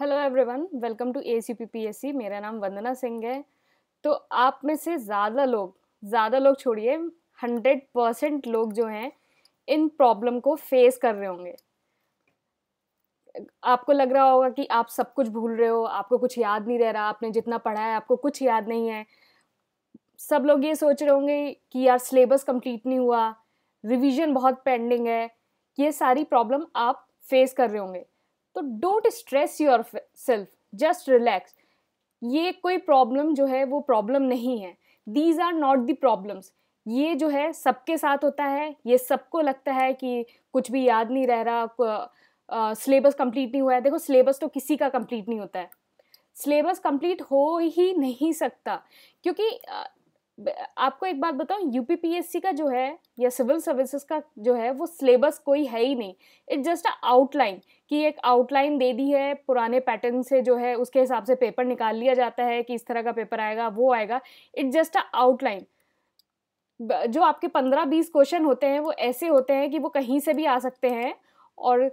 hello everyone welcome to A C P P S C मेरा नाम वंदना सिंह है तो आप में से ज़्यादा लोग ज़्यादा लोग छोड़िए हंड्रेड परसेंट लोग जो हैं इन प्रॉब्लम को फेस कर रहे होंगे आपको लग रहा होगा कि आप सब कुछ भूल रहे हो आपको कुछ याद नहीं रह रहा आपने जितना पढ़ा है आपको कुछ याद नहीं है सब लोग ये सोच रहे होंगे कि यार सिलेबस कंप्लीट नहीं हुआ रिवीजन बहुत पेंडिंग है ये सारी प्रॉब्लम आप फेस कर रहे होंगे तो don't stress yourself just relax ये कोई प्रॉब्लम जो है वो प्रॉब्लम नहीं है these are not the problems ये जो है सबके साथ होता है ये सबको लगता है कि कुछ भी याद नहीं रह रहा सिलेबस कंप्लीट नहीं हुआ है देखो सिलेबस तो किसी का कंप्लीट नहीं होता है सिलेबस कंप्लीट हो ही नहीं सकता क्योंकि आपको एक बात बताऊं यूपीपीएससी का जो है या सिविल सर्विसेज का जो है वो सिलेबस कोई है ही नहीं इट्स जस्ट अ आउटलाइन कि एक आउटलाइन दे दी है पुराने पैटर्न से जो है उसके हिसाब से पेपर निकाल लिया जाता है कि इस तरह का पेपर आएगा वो आएगा इट्स जस्ट अ आउटलाइन जो आपके पंद्रह बीस क्वेश्चन होते हैं वो ऐसे होते हैं कि वो कहीं से भी आ सकते हैं और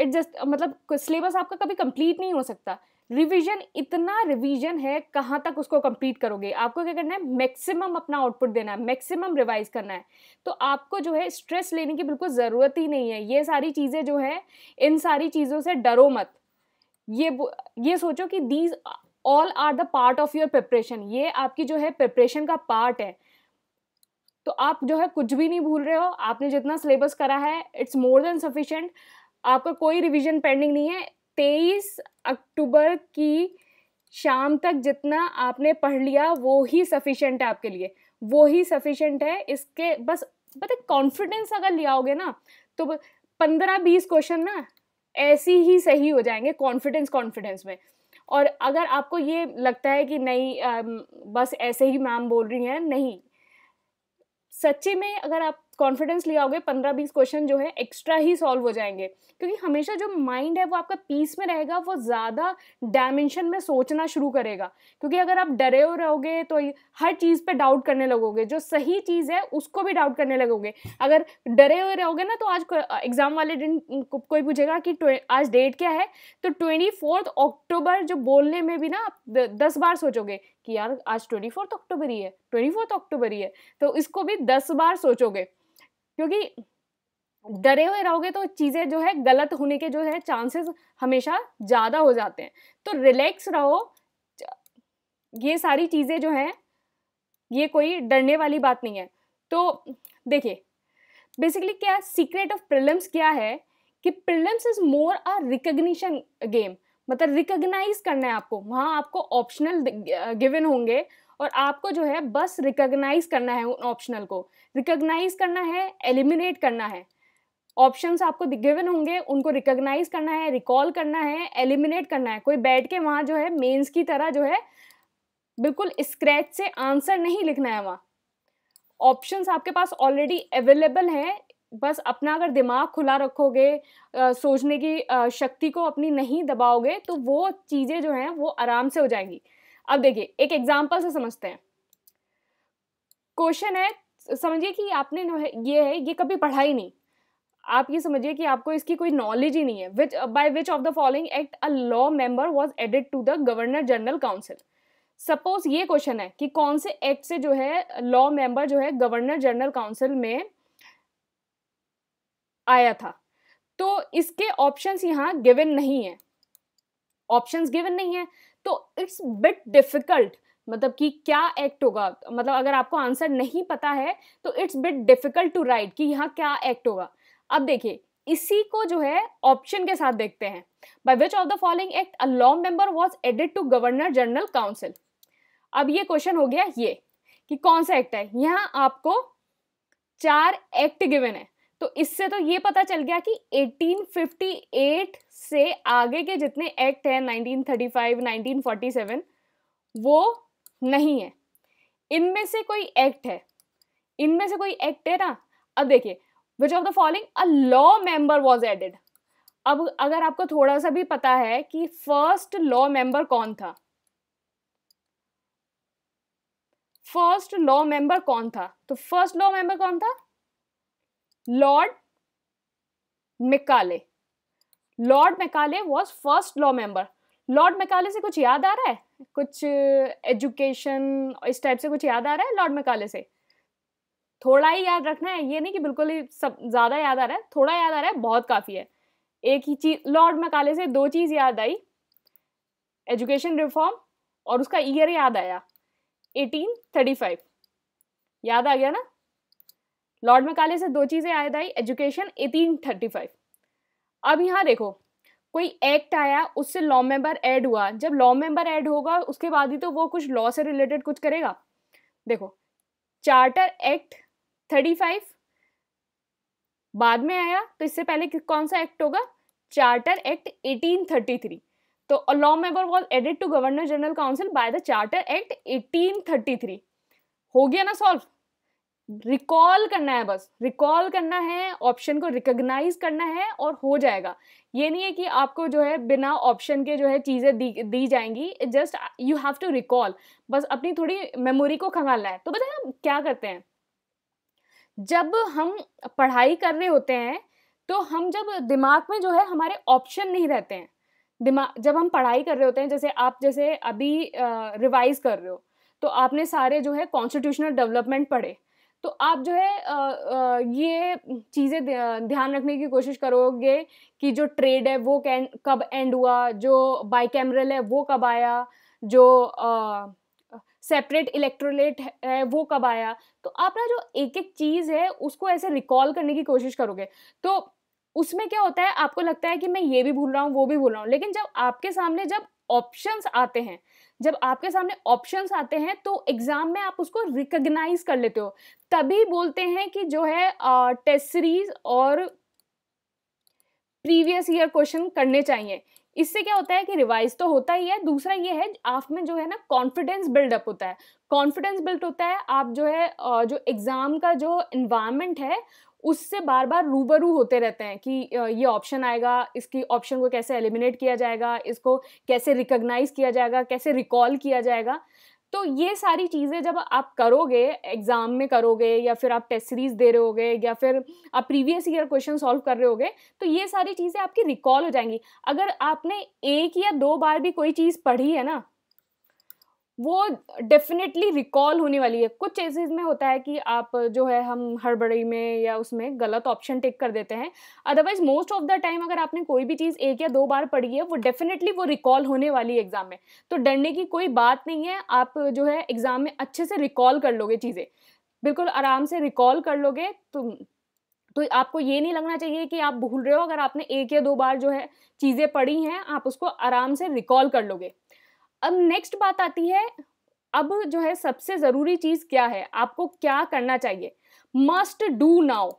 इट जस्ट मतलब सिलेबस आपका कभी कंप्लीट नहीं हो सकता रिवीजन इतना रिवीजन है कहाँ तक उसको कंप्लीट करोगे आपको क्या करना है मैक्सिमम अपना आउटपुट देना है मैक्सिमम रिवाइज करना है तो आपको जो है स्ट्रेस लेने की बिल्कुल ज़रूरत ही नहीं है ये सारी चीज़ें जो है इन सारी चीज़ों से डरो मत ये ये सोचो कि these all are the part of your preparation ये आपकी जो है प्रिपरेशन का पार्ट है तो आप जो है कुछ भी नहीं भूल रहे हो आपने जितना सिलेबस करा है इट्स मोर देन सफिशेंट आपका कोई रिविजन पेंडिंग नहीं है तेईस अक्टूबर की शाम तक जितना आपने पढ़ लिया वो ही सफिशेंट है आपके लिए वो ही सफिशेंट है इसके बस पता कॉन्फिडेंस अगर लिया होगे ना तो पंद्रह बीस क्वेश्चन ना ऐसी ही सही हो जाएंगे कॉन्फिडेंस कॉन्फिडेंस में और अगर आपको ये लगता है कि नहीं बस ऐसे ही मैम बोल रही हैं नहीं सच्चे में अगर आप कॉन्फिडेंस लिया होगा पंद्रह बीस क्वेश्चन जो है एक्स्ट्रा ही सॉल्व हो जाएंगे क्योंकि हमेशा जो माइंड है वो आपका पीस में रहेगा वो ज़्यादा डायमेंशन में सोचना शुरू करेगा क्योंकि अगर आप डरे हो रहोगे तो हर चीज़ पे डाउट करने लगोगे जो सही चीज़ है उसको भी डाउट करने लगोगे अगर डरे हुए रहोगे ना तो आज एग्ज़ाम वाले दिन को, कोई पूछेगा कि आज डेट क्या है तो ट्वेंटी अक्टूबर जो बोलने में भी ना आप दस बार सोचोगे कि यार आज ट्वेंटी अक्टूबर ही है ट्वेंटी अक्टूबर ही है तो इसको भी दस बार सोचोगे क्योंकि डरे हुए रहोगे तो चीज़ें जो है गलत होने के जो है चांसेस हमेशा ज़्यादा हो जाते हैं तो रिलैक्स रहो ये सारी चीज़ें जो हैं ये कोई डरने वाली बात नहीं है तो देखिए बेसिकली क्या सीक्रेट ऑफ प्रिलिम्स क्या है कि prelims is more a recognition game मतलब रिकग्नाइज करना है आपको वहाँ आपको ऑप्शनल गिवन होंगे और आपको जो है बस रिकॉग्नाइज करना है उन ऑप्शनल को रिकॉग्नाइज करना है एलिमिनेट करना है ऑप्शंस आपको गिवन होंगे उनको रिकॉग्नाइज करना है रिकॉल करना है एलिमिनेट करना है कोई बैठ के वहाँ जो है मेंस की तरह जो है बिल्कुल स्क्रैच से आंसर नहीं लिखना है वहाँ ऑप्शंस आपके पास ऑलरेडी अवेलेबल हैं बस अपना अगर दिमाग खुला रखोगे आ, सोचने की आ, शक्ति को अपनी नहीं दबाओगे तो वो चीज़ें जो हैं वो आराम से हो जाएंगी अब देखिए एक एग्जाम्पल से समझते हैं क्वेश्चन है समझिए कि आपने ये है ये कभी पढ़ा ही नहीं आप ये समझिए कि आपको इसकी कोई नॉलेज ही नहीं है which by which of the following act a law member was added to the governor general council suppose ये क्वेश्चन है कि कौन से एक्ट से जो है लॉ मेंबर जो है गवर्नर जनरल काउंसिल में आया था तो इसके ऑप्शंस यहाँ गिवन नहीं है ऑप्शंस गिवन नहीं है तो इट्स बिट डिफिकल्ट मतलब कि क्या एक्ट होगा मतलब अगर आपको आंसर नहीं पता है तो it's bit difficult to write कि यहाँ क्या एक्ट होगा अब देखिए इसी को जो है ऑप्शन के साथ देखते हैं by which of the following act a law member was added to governor general council अब ये क्वेश्चन हो गया ये कि कौन सा एक्ट है यहाँ आपको चार एक्ट गिवन है तो इससे तो ये पता चल गया कि 1858 से आगे के जितने एक्ट हैं 1935, 1947 वो नहीं है इनमें से कोई एक्ट है इनमें से कोई एक्ट है ना अब देखिए which of the following a law member was added अब अगर आपको थोड़ा सा भी पता है कि फर्स्ट लॉ मेंबर कौन था फर्स्ट लॉ मेंबर कौन था तो फर्स्ट लॉ मेंबर कौन था Lord Macaulay Lord Macaulay was first law member Lord Macaulay से कुछ याद आ रहा है कुछ एजुकेशन uh, इस टाइप से कुछ याद आ रहा है लॉर्ड मेकाले से थोड़ा ही याद रखना है ये नहीं कि बिल्कुल ही सब ज़्यादा याद आ रहा है थोड़ा याद आ रहा है बहुत काफ़ी है एक ही चीज लॉर्ड मकाले से दो चीज़ याद आई एजुकेशन रिफॉर्म और उसका ईयर याद आया 1835 याद आ गया ना लॉर्ड मकाले से दो चीज़ें याद आई एजुकेशन 1835 अब यहाँ देखो कोई एक्ट आया उससे लॉ मेंबर ऐड हुआ जब लॉ मेंबर ऐड होगा उसके बाद ही तो वो कुछ लॉ से रिलेटेड कुछ करेगा देखो चार्टर एक्ट 35 बाद में आया तो इससे पहले कौन सा एक्ट होगा चार्टर एक्ट 1833 तो law member was added to governor general council by the charter act 1833 हो गया ना सॉल्व रिकॉल करना है बस रिकॉल करना है ऑप्शन को रिकॉग्नाइज करना है और हो जाएगा ये नहीं है कि आपको जो है बिना ऑप्शन के जो है चीज़ें दी दी जाएंगी just you have to recall बस अपनी थोड़ी मेमोरी को खंगालना है तो बताए हम क्या करते हैं जब हम पढ़ाई कर रहे होते हैं तो हम जब दिमाग में जो है हमारे ऑप्शन नहीं रहते हैं दिमाग जब हम पढ़ाई कर रहे होते हैं जैसे आप जैसे अभी रिवाइज कर रहे हो तो आपने सारे जो है कॉन्स्टिट्यूशनल डेवलपमेंट पढ़े तो आप जो है ये चीज़ें ध्यान रखने की कोशिश करोगे कि जो ट्रेड है वो कैन कब एंड हुआ जो बाई कैमरल है वो कब आया जो सेपरेट इलेक्ट्रोलेट है वो कब आया तो आप ना जो एक एक चीज़ है उसको ऐसे रिकॉल करने की कोशिश करोगे तो उसमें क्या होता है आपको लगता है कि मैं ये भी भूल रहा हूँ वो भी भूल रहा हूँ लेकिन जब आपके सामने जब ऑप्शंस आते हैं जब आपके सामने ऑप्शंस आते हैं तो एग्ज़ाम में आप उसको रिकग्नाइज कर लेते हो तभी बोलते हैं कि जो है टेस्ट सीरीज और प्रीवियस ईयर क्वेश्चन करने चाहिए इससे क्या होता है कि रिवाइज तो होता ही है दूसरा ये है आप में जो है ना कॉन्फिडेंस बिल्डअप होता है कॉन्फिडेंस बिल्ड होता है आप जो है जो एग्ज़ाम का जो इन्वायरमेंट है उससे बार बार रूबरू होते रहते हैं कि ये ऑप्शन आएगा इसकी ऑप्शन को कैसे एलिमिनेट किया जाएगा इसको कैसे रिकग्नाइज किया जाएगा कैसे रिकॉल किया जाएगा तो ये सारी चीज़ें जब आप करोगे एग्ज़ाम में करोगे या फिर आप टेस्ट सीरीज़ दे रहे होगे या फिर आप प्रीवियस ईयर क्वेश्चन सॉल्व कर रहे होगे तो ये सारी चीज़ें आपकी रिकॉल हो जाएंगी अगर आपने एक या दो बार भी कोई चीज़ पढ़ी है ना वो डेफिनेटली रिकॉल होने वाली है कुछ केसेस में होता है कि आप जो है हम हड़बड़ी में या उसमें गलत ऑप्शन टेक कर देते हैं otherwise most of the time अगर आपने कोई भी चीज़ एक या दो बार पढ़ी है वो डेफिनेटली वो रिकॉल होने वाली है एग्ज़ाम में तो डरने की कोई बात नहीं है आप जो है एग्ज़ाम में अच्छे से रिकॉल कर लोगे चीज़ें बिल्कुल आराम से रिकॉल कर लोगे तो तो आपको ये नहीं लगना चाहिए कि आप भूल रहे हो अगर आपने एक या दो बार जो है चीज़ें पढ़ी हैं आप उसको आराम से रिकॉल कर लोगे अब नेक्स्ट बात आती है अब जो है सबसे ज़रूरी चीज़ क्या है आपको क्या करना चाहिए must do now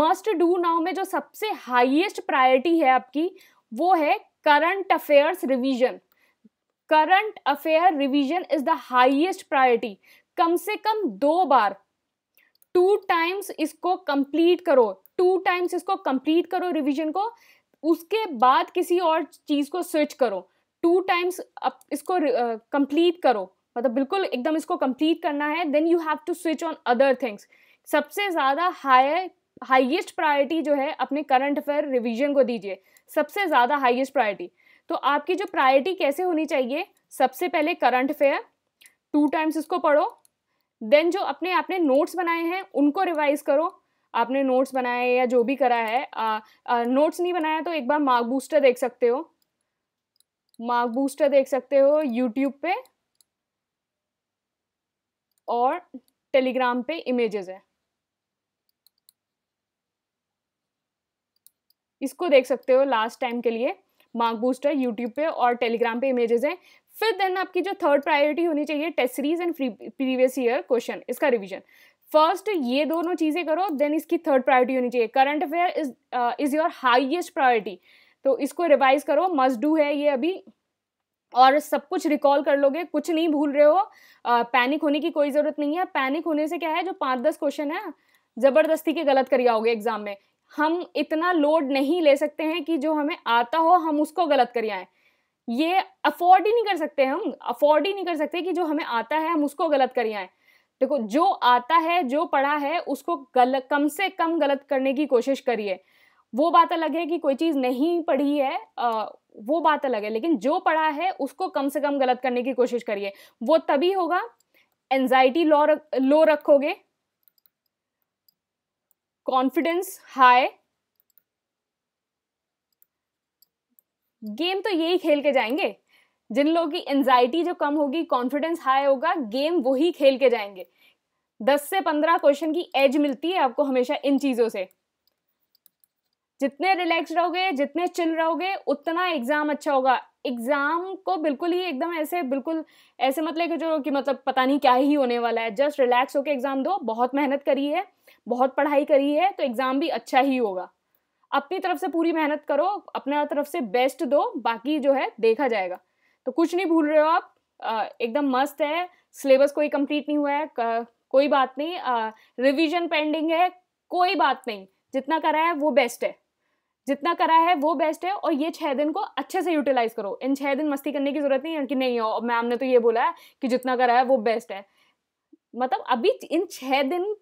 must do now में जो सबसे हाईएस्ट प्रायोरिटी है आपकी वो है current affairs revision current affair revision is the highest priority कम से कम दो बार टू टाइम्स इसको कंप्लीट करो टू टाइम्स इसको कंप्लीट करो रिवीजन को उसके बाद किसी और चीज़ को स्विच करो टू टाइम्स अब इसको कंप्लीट uh, करो मतलब बिल्कुल एकदम इसको कंप्लीट करना है then you have to switch on other things सबसे ज़्यादा हाई हाईएस्ट प्रायोरिटी जो है अपने करंट अफेयर रिवीजन को दीजिए सबसे ज़्यादा हाईएस्ट प्रायोरिटी तो आपकी जो प्रायोरिटी कैसे होनी चाहिए सबसे पहले करंट अफेयर टू टाइम्स इसको पढ़ो देन जो अपने आपने नोट्स बनाए हैं उनको रिवाइज करो आपने नोट्स बनाए या जो भी करा है नोट्स नहीं बनाया तो एक बार मार्क बूस्टर देख सकते हो मार्क बूस्टर देख सकते हो यूट्यूब पे और टेलीग्राम पे इमेजेस है इसको देख सकते हो लास्ट टाइम के लिए मार्क बूस्टर यूट्यूब पे और टेलीग्राम पे इमेजेस हैं फिर देन आपकी जो थर्ड प्रायोरिटी होनी चाहिए test series and previous year question इसका रिवीजन फर्स्ट ये दोनों चीज़ें करो देन इसकी थर्ड प्रायोरिटी होनी चाहिए current affair is is your highest priority तो इसको रिवाइज करो मस्ट डू है ये अभी और सब कुछ रिकॉल कर लोगे कुछ नहीं भूल रहे हो पैनिक होने की कोई ज़रूरत नहीं है पैनिक होने से क्या है जो पाँच दस क्वेश्चन है ज़बरदस्ती के गलत कर आओगे एग्ज़ाम में हम इतना लोड नहीं ले सकते हैं कि जो हमें आता हो हम उसको गलत कर आएँ ये अफोर्ड ही नहीं कर सकते हम अफोर्ड ही नहीं कर सकते कि जो हमें आता है हम उसको गलत कर आएँ देखो जो आता है जो पढ़ा है उसको गलत कम से कम गलत करने की कोशिश करिए वो बात अलग है कि कोई चीज़ नहीं पढ़ी है आ, वो बात अलग है लेकिन जो पढ़ा है उसको कम से कम गलत करने की कोशिश करिए वो तभी होगा एनजाइटी लो रख, लो रखोगे कॉन्फिडेंस हाई गेम तो यही खेल के जाएंगे जिन लोगों की एनजाइटी जो कम होगी कॉन्फिडेंस हाई होगा गेम वही खेल के जाएंगे दस से पंद्रह क्वेश्चन की एज मिलती है आपको हमेशा इन चीज़ों से जितने रिलैक्स रहोगे जितने चिल रहोगे उतना एग्ज़ाम अच्छा होगा एग्ज़ाम को बिल्कुल ही एकदम ऐसे बिल्कुल ऐसे मतलब कि जो कि मतलब पता नहीं क्या ही होने वाला है जस्ट रिलैक्स होकर एग्ज़ाम दो बहुत मेहनत करी है बहुत पढ़ाई करी है तो एग्ज़ाम भी अच्छा ही होगा अपनी तरफ से पूरी मेहनत करो अपना तरफ से बेस्ट दो बाकी जो है देखा जाएगा तो कुछ नहीं भूल रहे हो आप एकदम मस्त है सिलेबस कोई कंप्लीट नहीं हुआ है कोई बात नहीं रिवीजन पेंडिंग है कोई बात नहीं जितना करा है वो बेस्ट है जितना करा है वो बेस्ट है और ये छः दिन को अच्छे से यूटिलाइज करो इन छः दिन मस्ती करने की ज़रूरत नहीं है कि नहीं हो मैम ने तो ये बोला है कि जितना करा है वो बेस्ट है मतलब अभी इन छः दिन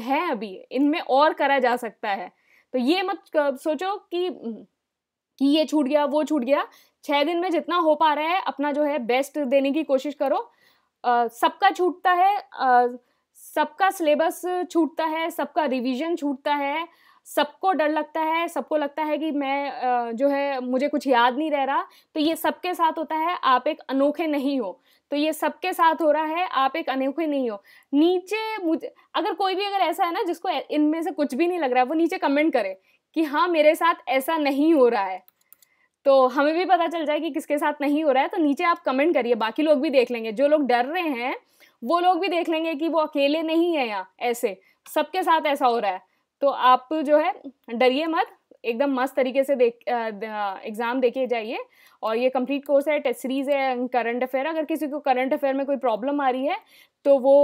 है अभी इनमें और करा जा सकता है तो ये मत सोचो कि कि ये छूट गया वो छूट गया छः दिन में जितना हो पा रहा है अपना जो है बेस्ट देने की कोशिश करो सबका छूटता है सबका सिलेबस छूटता है सबका रिवीजन छूटता है सबको डर लगता है सबको लगता है कि मैं जो है मुझे कुछ याद नहीं रह रहा तो ये सबके साथ होता है आप एक अनोखे नहीं हो तो ये सबके साथ हो रहा है आप एक अनोखे नहीं हो नीचे मुझे अगर कोई भी अगर ऐसा है ना जिसको इनमें से कुछ भी नहीं लग रहा है वो नीचे कमेंट करे कि हाँ मेरे साथ ऐसा नहीं हो रहा है तो हमें भी पता चल जाए कि किसके साथ नहीं हो रहा है तो नीचे आप कमेंट करिए बाकी लोग भी देख लेंगे जो लोग डर रहे हैं वो लोग भी देख लेंगे कि वो अकेले नहीं है यहाँ ऐसे सबके साथ ऐसा हो रहा है तो आप जो है डरिए मत एकदम मस्त तरीके से देख एग्ज़ाम देखे जाइए और ये कंप्लीट कोर्स है टेस्ट सीरीज़ है करंट अफेयर अगर किसी को करंट अफेयर में कोई प्रॉब्लम आ रही है तो वो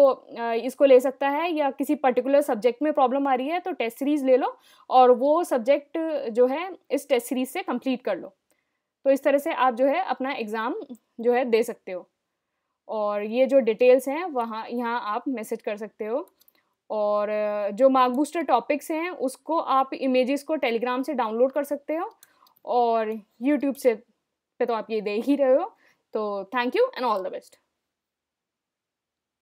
इसको ले सकता है या किसी पर्टिकुलर सब्जेक्ट में प्रॉब्लम आ रही है तो टेस्ट सीरीज़ ले लो और वो सब्जेक्ट जो है इस टेस्ट सीरीज़ से कंप्लीट कर लो तो इस तरह से आप जो है अपना एग्ज़ाम जो है दे सकते हो और ये जो डिटेल्स हैं वहाँ यहाँ आप मैसेज कर सकते हो और जो मार्क बूस्टर टॉपिक्स हैं उसको आप इमेजेस को टेलीग्राम से डाउनलोड कर सकते हो और यूट्यूब से पे तो आप ये देख ही रहे हो तो thank you and all the best